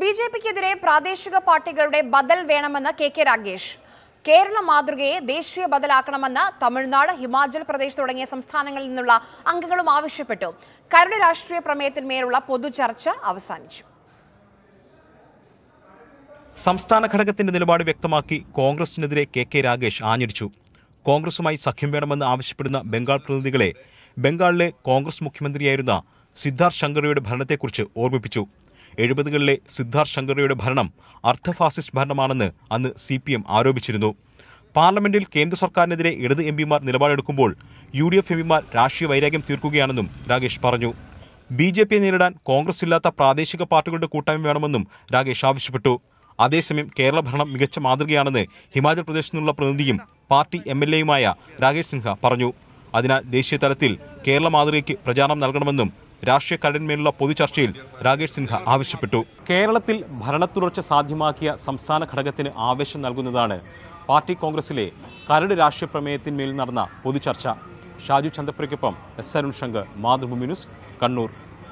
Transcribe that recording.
B J പിക്കെതിരെ പ്രാദേശിക പാർട്ടികളുടെ ബദൽ വേണമെന്ന് കെ കെ രാഗേഷ് കേരള മാതൃകയെ ദേശീയ ബദലാക്കണമെന്ന് തമിഴ്നാട് ഹിമാചൽ പ്രദേശ് തുടങ്ങിയ സംസ്ഥാനങ്ങളിൽ നിന്നുള്ള അംഗങ്ങളും ആവശ്യപ്പെട്ടു കരട് രാഷ്ട്രീയ പ്രമേയത്തിന്മേലുള്ള പൊതുചർച്ച അവസാനിച്ചു സംസ്ഥാന ഘടകത്തിന്റെ നിലപാട് വ്യക്തമാക്കി കോൺഗ്രസിനെതിരെ കെ കെ രാഗേഷ് ആഞ്ഞടിച്ചു കോൺഗ്രസുമായി സഖ്യം വേണമെന്ന് ആവശ്യപ്പെടുന്ന ബംഗാൾ പ്രതിനിധികളെ ബംഗാളിലെ കോൺഗ്രസ് മുഖ്യമന്ത്രിയായിരുന്ന സിദ്ധാർത്ഥ് ശങ്കറിയുടെ ഭരണത്തെക്കുറിച്ച് ഓർമ്മിപ്പിച്ചു എഴുപതുകളിലെ സിദ്ധാർത്ഥ് ശങ്കറിയുടെ ഭരണം അർദ്ധഫാസിസ്റ്റ് ഭരണമാണെന്ന് അന്ന് സി പി എം ആരോപിച്ചിരുന്നു പാർലമെന്റിൽ കേന്ദ്ര സർക്കാരിനെതിരെ ഇടത് എം പിമാർ നിലപാടെടുക്കുമ്പോൾ യു ഡി എഫ് എം പിമാർ രാഷ്ട്രീയ വൈരാഗ്യം തീർക്കുകയാണെന്നും രാകേഷ് പറഞ്ഞു ബി ജെ പിയെ നേരിടാൻ കോൺഗ്രസ് ഇല്ലാത്ത പ്രാദേശിക പാർട്ടികളുടെ കൂട്ടായ്മ വേണമെന്നും രാകേഷ് ആവശ്യപ്പെട്ടു അതേസമയം കേരള ഭരണം മികച്ച മാതൃകയാണെന്ന് ഹിമാചൽ പ്രദേശിൽ നിന്നുള്ള പ്രതിനിധിയും പാർട്ടി എം എൽ എയുമായ രാകേഷ് സിൻഹ പറഞ്ഞു അതിനാൽ ദേശീയ തലത്തിൽ കേരള മാതൃകയ്ക്ക് പ്രചാരണം നൽകണമെന്നും രാഷ്ട്രീയക്കാരന്മേലുള്ള പൊതുചർച്ചയിൽ രാകേഷ് സിൻഹ ആവശ്യപ്പെട്ടു കേരളത്തിൽ ഭരണത്തുടർച്ച സാധ്യമാക്കിയ സംസ്ഥാന ഘടകത്തിന് ആവേശം നൽകുന്നതാണ് പാർട്ടി കോൺഗ്രസിലെ കരട് രാഷ്ട്രീയ പ്രമേയത്തിന്മേൽ നടന്ന പൊതുചർച്ച ഷാജു ചന്ദ്രപ്പുരയ്ക്കൊപ്പം എസ് അരുൺ ശങ്കർ മാതൃഭൂമി ന്യൂസ് കണ്ണൂർ